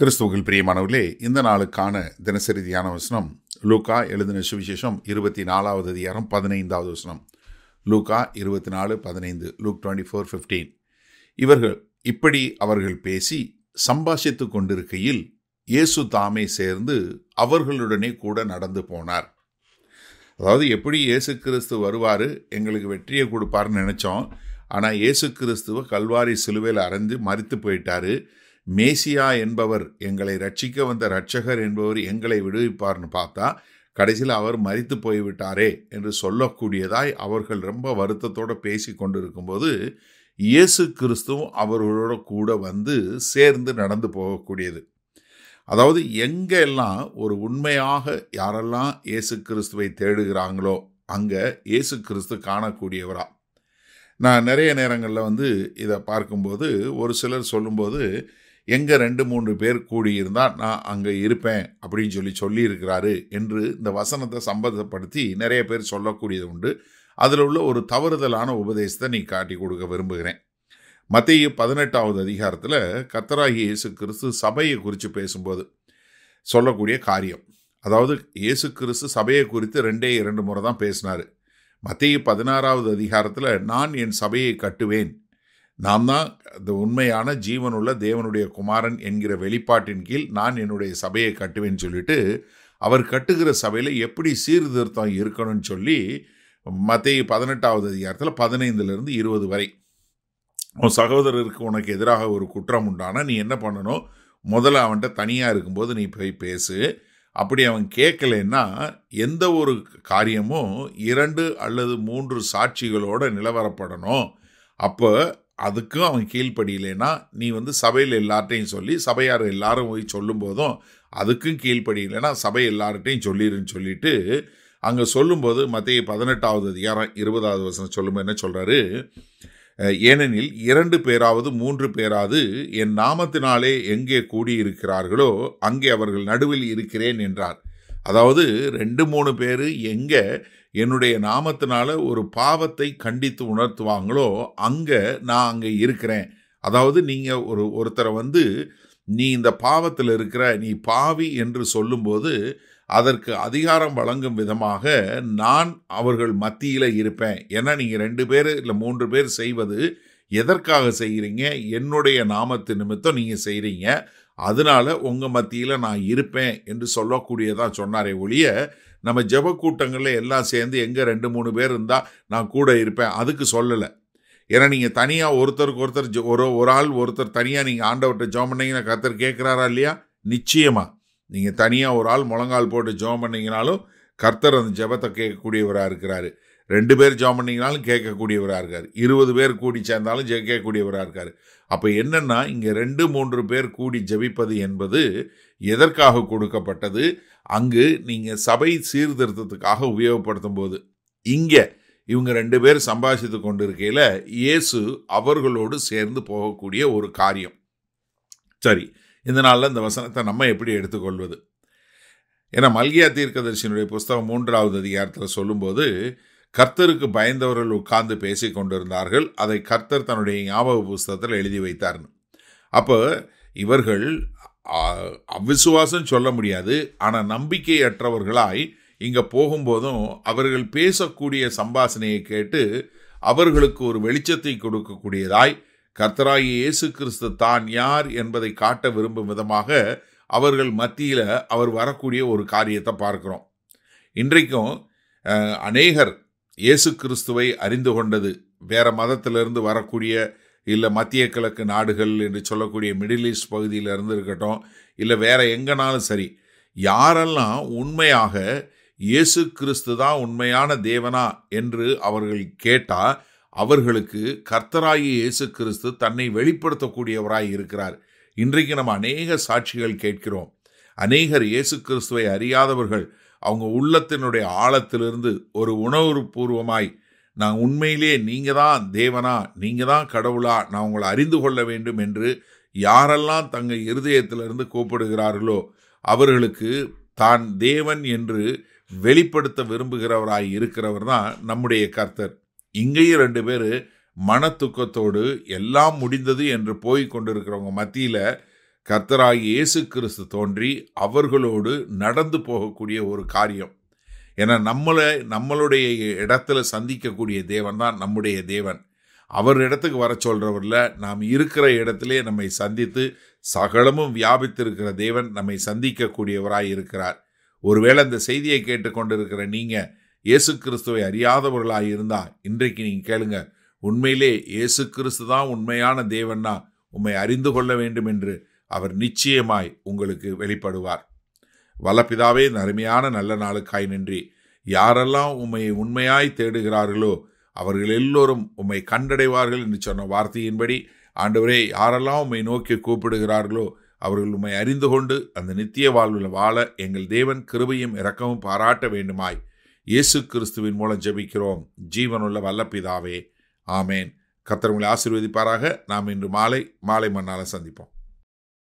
கிறிஸ்துவர்கள் பிரியமானவர்களே இந்த நாளுக்கான தினசரி தியான வசனம் லூக்கா எழுதின சுவிசேஷம் இருபத்தி நாலாவது அதிகாரம் பதினைந்தாவது வசனம் லூக்கா இருபத்தி நாலு பதினைந்து லூக் டுவெண்ட்டி ஃபோர் ஃபிஃப்டீன் இவர்கள் இப்படி அவர்கள் பேசி சம்பாஷித்து கொண்டிருக்கையில் இயேசு தாமே சேர்ந்து அவர்களுடனே கூட நடந்து போனார் அதாவது எப்படி இயேசு கிறிஸ்து வருவார் எங்களுக்கு வெற்றியை கொடுப்பார்னு நினச்சோம் ஆனால் இயேசு கிறிஸ்துவ கல்வாரி சிலுவையில் அறைந்து மறித்து போயிட்டாரு மேசியா என்பவர் எங்களை ரட்சிக்க வந்த ரட்சகர் என்பவர் எங்களை விடுவிப்பார்னு பார்த்தா கடைசியில் அவர் மறித்து போய்விட்டாரே என்று சொல்லக்கூடியதாய் அவர்கள் ரொம்ப வருத்தத்தோடு பேசி கொண்டிருக்கும்போது இயேசு கிறிஸ்துவும் அவர்களோட கூட வந்து சேர்ந்து நடந்து போகக்கூடியது அதாவது எங்கெல்லாம் ஒரு உண்மையாக யாரெல்லாம் இயேசு கிறிஸ்துவை தேடுகிறாங்களோ அங்கே இயேசு கிறிஸ்து காணக்கூடியவரா நான் நிறைய நேரங்களில் வந்து இதை பார்க்கும்போது ஒரு சிலர் சொல்லும்போது எங்கே ரெண்டு மூன்று பேர் கூடியிருந்தால் நான் அங்கே இருப்பேன் அப்படின்னு சொல்லி சொல்லியிருக்கிறாரு என்று இந்த வசனத்தை சம்பந்தப்படுத்தி நிறைய பேர் சொல்லக்கூடியது உண்டு அதில் உள்ள ஒரு தவறுதலான உபதேசத்தை நீ காட்டி கொடுக்க விரும்புகிறேன் மத்திய பதினெட்டாவது அதிகாரத்தில் கத்தராகி இயேசு கிறிஸ்து சபையை குறித்து பேசும்போது சொல்லக்கூடிய காரியம் அதாவது இயேசு கிறிஸ்து சபையை குறித்து ரெண்டே இரண்டு முறை தான் பேசினார் மத்திய பதினாறாவது அதிகாரத்தில் நான் என் சபையை கட்டுவேன் நாம் தான் இந்த உண்மையான ஜீவனுள்ள தேவனுடைய குமாரன் என்கிற வெளிப்பாட்டின் கீழ் நான் என்னுடைய சபையை கட்டுவேன்னு சொல்லிட்டு அவர் கட்டுகிற சபையில் எப்படி சீர்திருத்தம் இருக்கணும்னு சொல்லி மத்திய பதினெட்டாவது அதிகாரத்தில் பதினைந்துலேருந்து இருபது வரை உன் சகோதரருக்கு உனக்கு எதிராக ஒரு குற்றம் உண்டானா நீ என்ன பண்ணணும் முதல்ல அவன்கிட்ட தனியாக இருக்கும்போது நீ போய் பேசு அப்படி அவன் கேட்கலன்னா எந்த ஒரு காரியமும் இரண்டு அல்லது மூன்று சாட்சிகளோடு நிலவரப்படணும் அப்போ அதுக்கும் அவன் கீழ்ப்படியலைன்னா நீ வந்து சபையில் எல்லார்ட்டையும் சொல்லி சபையார் எல்லாரும் போய் சொல்லும் போதும் அதுக்கும் கீழ்ப்படியலைன்னா சபை எல்லார்ட்டையும் சொல்லிடுன்னு சொல்லிட்டு அங்கே சொல்லும்போது மத்திய பதினெட்டாவது அதிகாரம் இருபதாவது வசனம் சொல்லும்போது என்ன சொல்கிறாரு ஏனெனில் இரண்டு பேராவது மூன்று பேராவது என் நாமத்தினாலே எங்கே கூடியிருக்கிறார்களோ அங்கே அவர்கள் நடுவில் இருக்கிறேன் என்றார் அதாவது ரெண்டு மூணு பேர் எங்கே என்னுடைய நாமத்தினால ஒரு பாவத்தை கண்டித்து உணர்த்துவாங்களோ அங்கே நான் அங்கே இருக்கிறேன் அதாவது நீங்கள் ஒரு ஒருத்தரை வந்து நீ இந்த பாவத்தில் இருக்கிற நீ பாவி என்று சொல்லும்போது அதற்கு அதிகாரம் வழங்கும் விதமாக நான் அவர்கள் மத்தியில் இருப்பேன் ஏன்னா நீங்கள் ரெண்டு பேர் இல்லை மூன்று பேர் செய்வது எதற்காக செய்கிறீங்க என்னுடைய நாமத்து நிமித்தம் நீங்கள் செய்கிறீங்க அதனால உங்கள் மத்தியில் நான் இருப்பேன் என்று சொல்லக்கூடியதான் சொன்னாரே ஒழிய நம்ம ஜெப கூட்டங்களில் எல்லாம் சேர்ந்து எங்கே ரெண்டு மூணு பேர் இருந்தால் நான் கூட இருப்பேன் அதுக்கு சொல்லலை ஏன்னா நீங்கள் தனியாக ஒருத்தருக்கு ஒருத்தர் ஒரு ஒரு ஆள் ஒருத்தர் தனியாக நீங்கள் ஆண்டவர்கிட்ட ஜோம் பண்ணிங்கன்னா கத்தர் கேட்குறாரா இல்லையா நிச்சயமாக நீங்கள் தனியாக ஒரு ஆள் முழங்கால் போட்டு ஜோம் பண்ணிங்கனாலும் கர்த்தர் அந்த ஜபத்தை கேட்கக்கூடியவராக இருக்கிறாரு ரெண்டு பேர் ஜாம் பண்ணிங்கனாலும் கேட்கக்கூடியவராக இருக்கார் இருபது பேர் கூடி சேர்ந்தாலும் கேட்கக்கூடியவராக இருக்கார் அப்போ என்னென்னா இங்கே ரெண்டு மூன்று பேர் கூடி ஜபிப்பது என்பது எதற்காக கொடுக்கப்பட்டது அங்கு நீங்கள் சபை சீர்திருத்தத்துக்காக உபயோகப்படுத்தும் போது இங்கே இவங்க ரெண்டு பேர் சம்பாஷித்து கொண்டு இருக்கையில் இயேசு அவர்களோடு சேர்ந்து போகக்கூடிய ஒரு காரியம் சரி இந்த நாளில் இந்த வசனத்தை நம்ம எப்படி எடுத்துக்கொள்வது ஏன்னா மல்கியா தீர்க்கதர்ஷினுடைய புஸ்தகம் மூன்றாவது அதிகாரத்தில் சொல்லும்போது கர்த்தருக்கு பயந்தவர்கள் உட்கார்ந்து பேசி கொண்டிருந்தார்கள் அதை கர்த்தர் தன்னுடைய ஞாபக புஸ்தகத்தில் எழுதி வைத்தார் அப்போ இவர்கள் அவிசுவாசம் சொல்ல முடியாது ஆனால் நம்பிக்கையற்றவர்களாய் இங்கே போகும்போதும் அவர்கள் பேசக்கூடிய சம்பாசனையை கேட்டு அவர்களுக்கு ஒரு வெளிச்சத்தை கொடுக்கக்கூடியதாய் கர்த்தராகி இயேசு கிறிஸ்து தான் யார் என்பதை காட்ட விரும்பும் விதமாக அவர்கள் மத்தியில் அவர் வரக்கூடிய ஒரு காரியத்தை பார்க்குறோம் இன்றைக்கும் அநேகர் இயேசு கிறிஸ்துவை அறிந்து கொண்டது வேற மதத்திலிருந்து வரக்கூடிய இல்லை மத்திய கிழக்கு நாடுகள் என்று சொல்லக்கூடிய மிடில் ஈஸ்ட் பகுதியில் இருந்து இருக்கட்டும் இல்லை வேற எங்கேனாலும் சரி யாரெல்லாம் உண்மையாக இயேசு கிறிஸ்து தான் உண்மையான தேவனா என்று அவர்கள் கேட்டால் அவர்களுக்கு கர்த்தராகி இயேசு கிறிஸ்து தன்னை வெளிப்படுத்தக்கூடியவராய் இருக்கிறார் இன்றைக்கு நம்ம அநேக சாட்சிகள் கேட்கிறோம் அநேகர் இயேசு கிறிஸ்துவை அறியாதவர்கள் அவங்க உள்ளத்தினுடைய ஆழத்திலிருந்து ஒரு உணவு பூர்வமாய் நான் உண்மையிலே நீங்கள் தான் தேவனா நீங்கள் தான் கடவுளா நான் உங்களை அறிந்து கொள்ள வேண்டும் என்று யாரெல்லாம் தங்கள் இருதயத்திலிருந்து கூப்பிடுகிறார்களோ அவர்களுக்கு தான் தேவன் என்று வெளிப்படுத்த விரும்புகிறவராய் இருக்கிறவர் தான் நம்முடைய கர்த்தர் இங்கேயும் ரெண்டு பேர் மன எல்லாம் முடிந்தது என்று போய் கொண்டிருக்கிறவங்க மத்தியில் கர்த்தராகி இயேசு கிறிஸ்து தோன்றி அவர்களோடு நடந்து போகக்கூடிய ஒரு காரியம் ஏன்னா நம்மளை நம்மளுடைய இடத்துல சந்திக்கக்கூடிய தேவன் தான் நம்முடைய தேவன் அவர் இடத்துக்கு வர சொல்கிறவரில் நாம் இருக்கிற இடத்திலே நம்மை சந்தித்து சகலமும் வியாபித்திருக்கிற தேவன் நம்மை சந்திக்கக்கூடியவராய் இருக்கிறார் ஒருவேளை இந்த செய்தியை கேட்டுக்கொண்டிருக்கிற நீங்கள் இயேசு கிறிஸ்துவை அறியாதவர்களாக இருந்தால் இன்றைக்கு நீங்கள் கேளுங்க உண்மையிலே இயேசு கிறிஸ்து தான் உண்மையான தேவன்னா உண்மை அறிந்து கொள்ள வேண்டும் என்று அவர் நிச்சயமாய் உங்களுக்கு வெளிப்படுவார் வல்லபிதாவே நறுமையான நல்ல நாளுக்காய் நின்றி யாரெல்லாம் உம்மையை உண்மையாய் தேடுகிறார்களோ அவர்கள் எல்லோரும் உம்மை கண்டடைவார்கள் என்று சொன்ன வார்த்தையின்படி ஆண்டவரே யாரெல்லாம் உம்மை நோக்கி கூப்பிடுகிறார்களோ அவர்கள் உம்மை அறிந்து கொண்டு அந்த நித்திய வாழ்வில் வாழ எங்கள் தேவன் கிருபையும் இரக்கமும் பாராட்ட வேண்டுமாய் இயேசு கிறிஸ்துவின் மூலம் ஜெபிக்கிறோம் ஜீவனுள்ள வல்லப்பிதாவே ஆமேன் கத்தர் ஆசீர்வதிப்பாராக நாம் இன்று மாலை மாலை மண்ணால் சந்திப்போம்